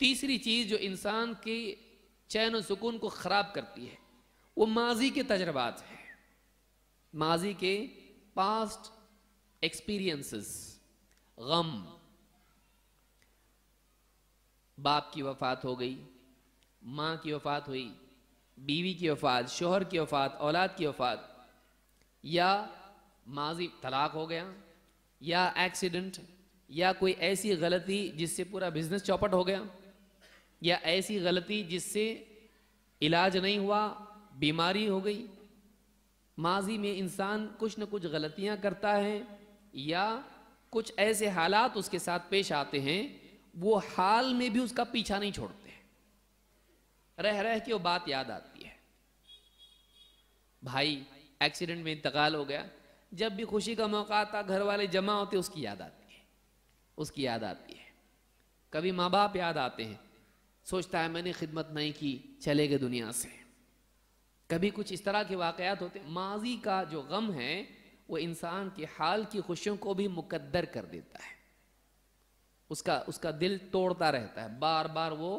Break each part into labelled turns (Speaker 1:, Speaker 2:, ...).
Speaker 1: तीसरी चीज़ जो इंसान की चैन और सुकून को ख़राब करती है वो माजी के तजर्बात है माजी के पास्ट एक्सपीरियंसेस गम बाप की वफात हो गई माँ की वफात हुई बीवी की वफात शोहर की वफात औलाद की वफात या माजी तलाक हो गया या एक्सीडेंट या कोई ऐसी गलती जिससे पूरा बिजनेस चौपट हो गया या ऐसी गलती जिससे इलाज नहीं हुआ बीमारी हो गई माजी में इंसान कुछ न कुछ गलतियां करता है या कुछ ऐसे हालात उसके साथ पेश आते हैं वो हाल में भी उसका पीछा नहीं छोड़ते रह रह के वो बात याद आती है भाई एक्सीडेंट में इंतकाल हो गया जब भी खुशी का मौका आता घर वाले जमा होते उसकी याद आती है उसकी याद आती है कभी माँ बाप याद आते हैं सोचता है मैंने खिदमत नहीं की चले गए दुनिया से कभी कुछ इस तरह के वाकयात होते माजी का जो गम है वो इंसान के हाल की खुशियों को भी मुकद्दर कर देता है उसका उसका दिल तोड़ता रहता है बार बार वो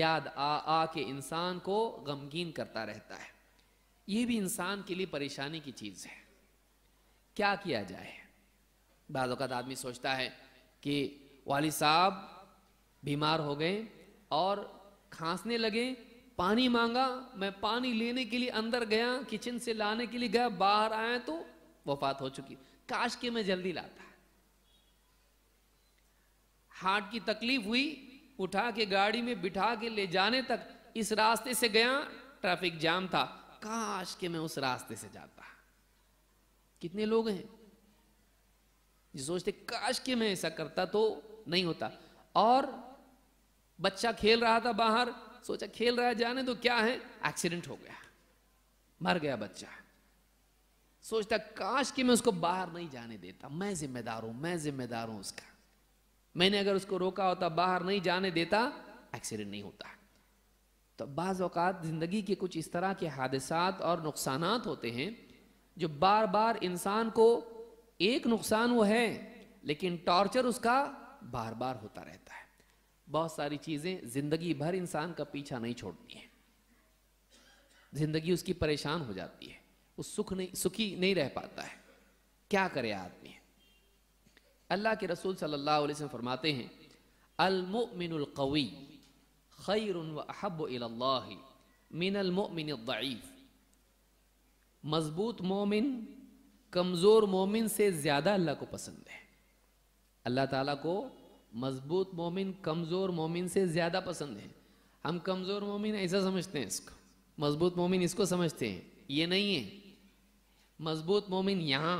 Speaker 1: याद आ आ के इंसान को गमगीन करता रहता है ये भी इंसान के लिए परेशानी की चीज़ है क्या किया जाए बाद आदमी सोचता है कि वाली साहब बीमार हो गए और खांसने लगे पानी मांगा मैं पानी लेने के लिए अंदर गया किचन से लाने के लिए गया बाहर आया तो वफात हो चुकी काश के मैं जल्दी लाता हार्ट की तकलीफ हुई उठा के गाड़ी में बिठा के ले जाने तक इस रास्ते से गया ट्रैफिक जाम था काश के मैं उस रास्ते से जाता कितने लोग हैं जो सोचते काश के मैं ऐसा करता तो नहीं होता और बच्चा खेल रहा था बाहर सोचा खेल रहा है जाने तो क्या है एक्सीडेंट हो गया मर गया बच्चा सोचता काश कि मैं उसको बाहर नहीं जाने देता मैं जिम्मेदार हूं मैं जिम्मेदार हूं उसका मैंने अगर उसको रोका होता बाहर नहीं जाने देता एक्सीडेंट नहीं होता तो बाज़ अवत ज़िंदगी के कुछ इस तरह के हादसा और नुकसान होते हैं जो बार बार इंसान को एक नुकसान वो है लेकिन टॉर्चर उसका बार बार होता रहता है बहुत सारी चीज़ें ज़िंदगी भर इंसान का पीछा नहीं छोड़ती हैं ज़िंदगी उसकी परेशान हो जाती है उस सुख नहीं सुखी नहीं रह पाता है क्या करे आदमी अल्लाह के रसूल सल्लल्लाहु अलैहि वसल्लम फरमाते हैं अलमिनकवी खैर अहब मिनलमिनफ़ मजबूत मोमिन कमज़ोर मोमिन से ज़्यादा अल्लाह को पसंद है अल्लाह ताला को मजबूत मोमिन कमज़ोर मोमिन से ज़्यादा पसंद है हम कमज़ोर मोमिन ऐसा समझते हैं इसको मजबूत मोमिन इसको समझते हैं ये नहीं है मजबूत मोमिन यहाँ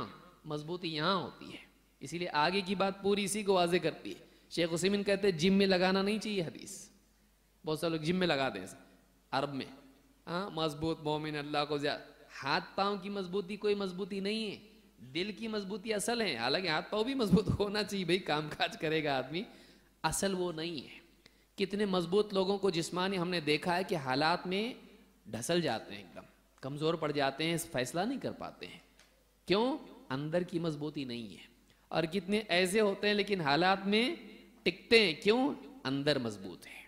Speaker 1: मजबूती यहाँ होती है इसीलिए आगे की बात पूरी इसी को वाजे करती है शेख हुसैमिन कहते हैं जिम में लगाना नहीं चाहिए हदीस बहुत सारे लोग जिम में लगाते हैं अरब में हाँ मजबूत मोमिन अल्लाह को ज्यादा हाथ पाँव की मजबूती कोई मजबूती नहीं है दिल की मजबूती असल है हालांकि हाथ पाओ भी मजबूत होना चाहिए भाई काम काज करेगा आदमी असल वो नहीं है कितने मजबूत लोगों को जिसमानी हमने देखा है कि हालात में ढसल जाते हैं एकदम कमज़ोर पड़ जाते हैं फैसला नहीं कर पाते हैं क्यों अंदर की मजबूती नहीं है और कितने ऐसे होते हैं लेकिन हालात में टिकते हैं क्यों अंदर मजबूत है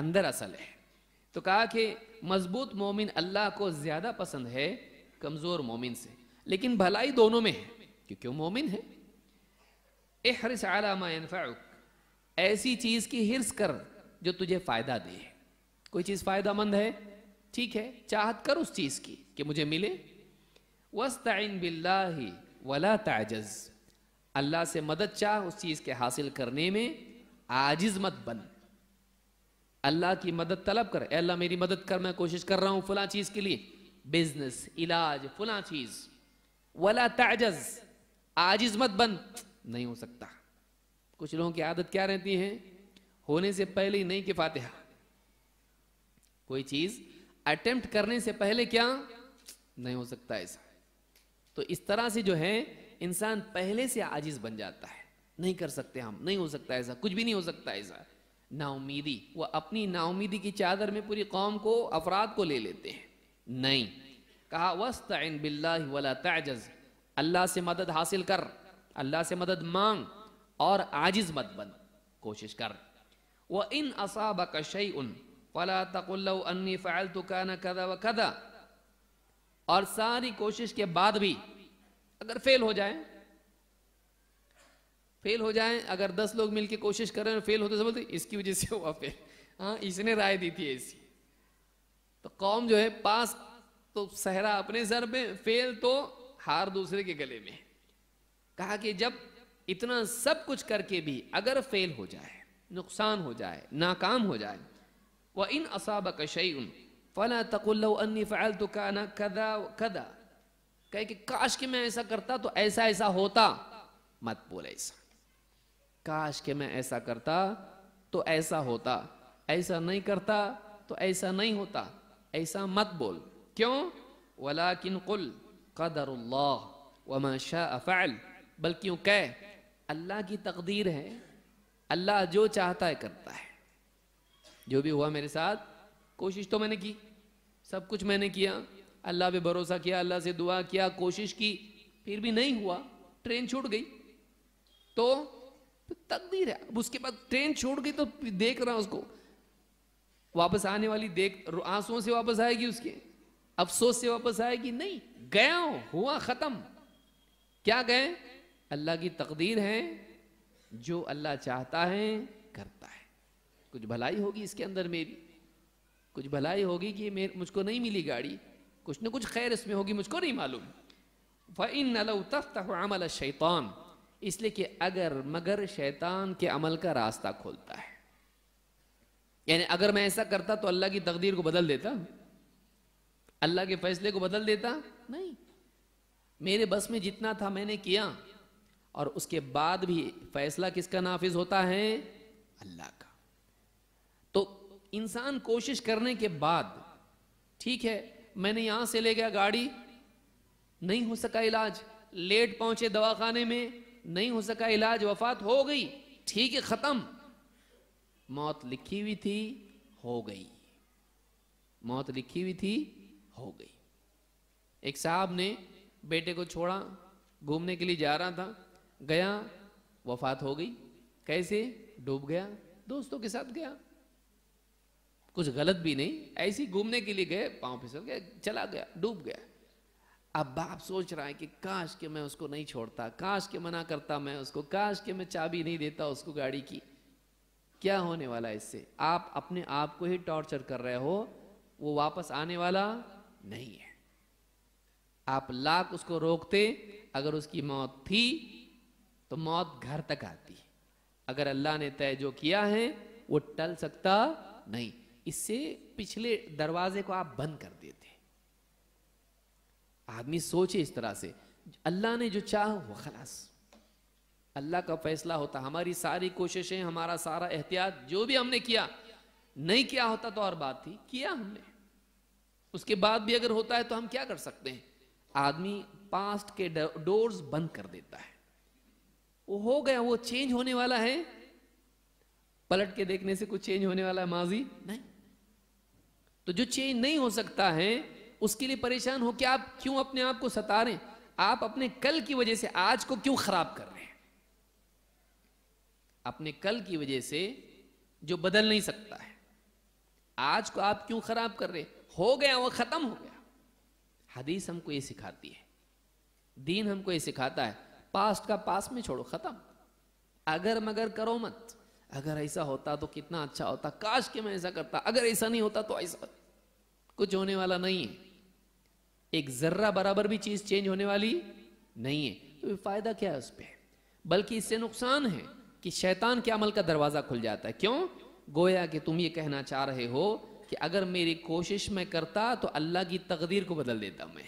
Speaker 1: अंदर असल है तो कहा कि मजबूत मोमिन अल्लाह को ज़्यादा पसंद है कमज़ोर मोमिन से लेकिन भलाई दोनों में है क्योंकि वो मोमिन है एहरस ऐसी चीज की हिरस कर जो तुझे फायदा दे कोई चीज फायदामंद है ठीक है चाहत कर उस चीज की कि मुझे मिले वस्ताइन बिल्ला वला ताजज अल्लाह से मदद चाह उस चीज के हासिल करने में आजिज मत बन अल्लाह की मदद तलब कर अल्लाह मेरी मदद कर मैं कोशिश कर रहा हूं फला चीज़ के लिए बिजनेस इलाज फला चीज़ वला ताजस आजिज मत बन नहीं हो सकता कुछ लोगों की आदत क्या रहती है होने से पहले ही नहीं कि फातिहा कोई चीज अटेम्प्ट करने से पहले क्या नहीं हो सकता ऐसा तो इस तरह से जो है इंसान पहले से आजिज बन जाता है नहीं कर सकते हम नहीं हो सकता ऐसा कुछ भी नहीं हो सकता ऐसा नाउमीदी वह अपनी नाउमीदी की चादर में पूरी कौम को अफराद को ले लेते हैं नहीं कहा वस्त बिल्ला वला तजज़ अल्लाह से मदद हासिल कर अल्लाह से मदद मांग और आजिज मत बन कोशिश कर व इन असाब कशई उन फला तकुल्लन्नी फ़ैल तो काना कदा व कदा और सारी कोशिश के बाद भी अगर फेल हो जाए फेल हो जाए अगर दस लोग मिलकर कोशिश करें फेल होते समझते इसकी वजह से हुआ फेल हाँ इसने राय दी थी ऐसी तो कौम जो है पास तो सहरा अपने सर पे फेल तो हार दूसरे के गले में कहा कि जब इतना सब कुछ करके भी अगर फेल हो जाए नुकसान हो जाए नाकाम हो जाए वह इन असाब कशई उन फ़ला तकुल्लन्नी फ़ैल तो काना कदा कदा कहे कि काश कि मैं ऐसा करता तो ऐसा ऐसा होता मत बोले ऐसा काश कि मैं ऐसा करता तो ऐसा होता ऐसा नहीं करता तो ऐसा नहीं होता ऐसा मत बोल क्यों वला किन कुल कदर वमा बल्कि कह अल्लाह की तकदीर है अल्लाह जो चाहता है करता है जो भी हुआ मेरे साथ कोशिश तो मैंने की सब कुछ मैंने किया अल्लाह पे भरोसा किया अल्लाह से दुआ किया कोशिश की फिर भी नहीं हुआ ट्रेन छूट गई तो तकदीर है अब उसके बाद ट्रेन छूट गई तो देख रहा उसको वापस आने वाली देख आंसुओं से वापस आएगी उसके अफसोस से वापस आएगी नहीं गया हूं हुआ ख़त्म क्या गए अल्लाह की तकदीर है जो अल्लाह चाहता है करता है कुछ भलाई होगी इसके अंदर मेरी कुछ भलाई होगी कि मेरे मुझको नहीं मिली गाड़ी कुछ न कुछ खैर इसमें होगी मुझको नहीं मालूम फल शैतान इसलिए कि अगर मगर शैतान के अमल का रास्ता खोलता है यानी अगर मैं ऐसा करता तो अल्लाह की तकदीर को बदल देता अल्लाह के फैसले को बदल देता नहीं मेरे बस में जितना था मैंने किया और उसके बाद भी फैसला किसका नाफिज होता है अल्लाह का तो इंसान कोशिश करने के बाद ठीक है मैंने यहां से ले गया गाड़ी नहीं हो सका इलाज लेट पहुंचे दवाखाने में नहीं हो सका इलाज वफात हो गई ठीक है खत्म मौत लिखी हुई थी हो गई मौत लिखी हुई थी हो गई एक साहब ने बेटे को छोड़ा घूमने के लिए जा रहा था गया वफात हो गई कैसे डूब गया दोस्तों के साथ गया कुछ गलत भी नहीं ऐसे घूमने के लिए गए पांव फिसल गए चला गया डूब गया अब बाप सोच रहा है कि काश के मैं उसको नहीं छोड़ता काश के मना करता मैं उसको काश के मैं चाबी नहीं देता उसको गाड़ी की क्या होने वाला है इससे आप अपने आप को ही टॉर्चर कर रहे हो वो वापस आने वाला नहीं है आप लाख उसको रोकते अगर उसकी मौत थी तो मौत घर तक आती अगर अल्लाह ने तय जो किया है वो टल सकता नहीं इससे पिछले दरवाजे को आप बंद कर देते आदमी सोचे इस तरह से अल्लाह ने जो चाह वो खलास अल्लाह का फैसला होता हमारी सारी कोशिशें हमारा सारा एहतियात जो भी हमने किया नहीं किया होता तो और बात थी किया हमने उसके बाद भी अगर होता है तो हम क्या कर सकते हैं आदमी पास्ट के डोर्स बंद कर देता है वो हो गया वो चेंज होने वाला है पलट के देखने से कुछ चेंज होने वाला है माजी नहीं तो जो चेंज नहीं हो सकता है उसके लिए परेशान हो कि आप क्यों अपने आप को सता रहे आप अपने कल की वजह से आज को क्यों खराब कर रहे हैं अपने कल की वजह से जो बदल नहीं सकता है आज को आप क्यों खराब कर रहे हैं हो गया वो खत्म हो गया हदीस हमको ये सिखाती है दीन हमको ये सिखाता है पास्ट का पास में छोड़ो खत्म अगर मगर करो मत अगर ऐसा होता तो कितना अच्छा होता काश कि मैं ऐसा करता अगर ऐसा नहीं होता तो ऐसा कुछ होने वाला नहीं है एक जर्रा बराबर भी चीज चेंज होने वाली नहीं है तो फायदा क्या है उस पर बल्कि इससे नुकसान है कि शैतान के अमल का दरवाजा खुल जाता है क्यों गोया कि तुम ये कहना चाह रहे हो कि अगर मेरी कोशिश में करता तो अल्लाह की तकदीर को बदल देता मैं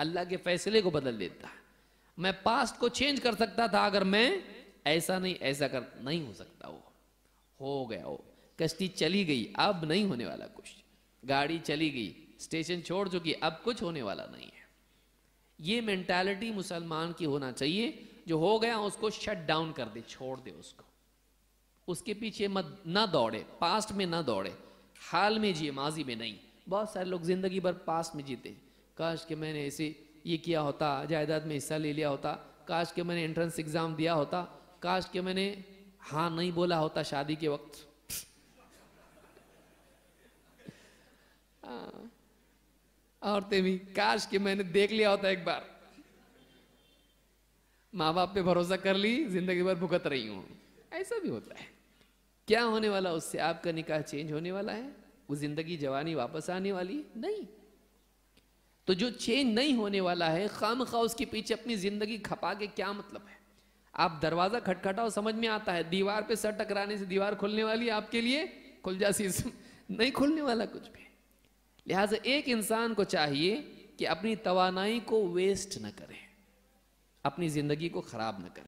Speaker 1: अल्लाह के फैसले को बदल देता मैं पास्ट को चेंज कर सकता था अगर मैं ऐसा नहीं ऐसा कर नहीं हो सकता वो हो गया वो कश्ती चली गई अब नहीं होने वाला कुछ गाड़ी चली गई स्टेशन छोड़ चुकी अब कुछ होने वाला नहीं है ये मेंटालिटी मुसलमान की होना चाहिए जो हो गया उसको शट डाउन कर दे छोड़ दे उसको उसके पीछे मत ना दौड़े पास्ट में ना दौड़े हाल में जिए माजी में नहीं बहुत सारे लोग ज़िंदगी भर पास में जीते काश कि मैंने ऐसे ये किया होता जायदाद में हिस्सा ले लिया होता काश कि मैंने एंट्रेंस एग्ज़ाम दिया होता काश कि मैंने हाँ नहीं बोला होता शादी के वक्त हाँ। औरतें भी काश कि मैंने देख लिया होता एक बार माँ बाप पे भरोसा कर ली जिंदगी भर भुगत रही हूं ऐसा भी होता है क्या होने वाला उससे आपका निकाह चेंज होने वाला है वो जिंदगी जवानी वापस आने वाली नहीं तो जो चेंज नहीं होने वाला है खाम खा उसके पीछे अपनी जिंदगी खपा के क्या मतलब है आप दरवाजा खटखटाओ समझ में आता है दीवार पे सर टकराने से दीवार खुलने वाली आपके लिए खुल जासी नहीं खुलने वाला कुछ भी लिहाजा एक इंसान को चाहिए कि अपनी तोानाई को वेस्ट ना करे अपनी जिंदगी को खराब ना करे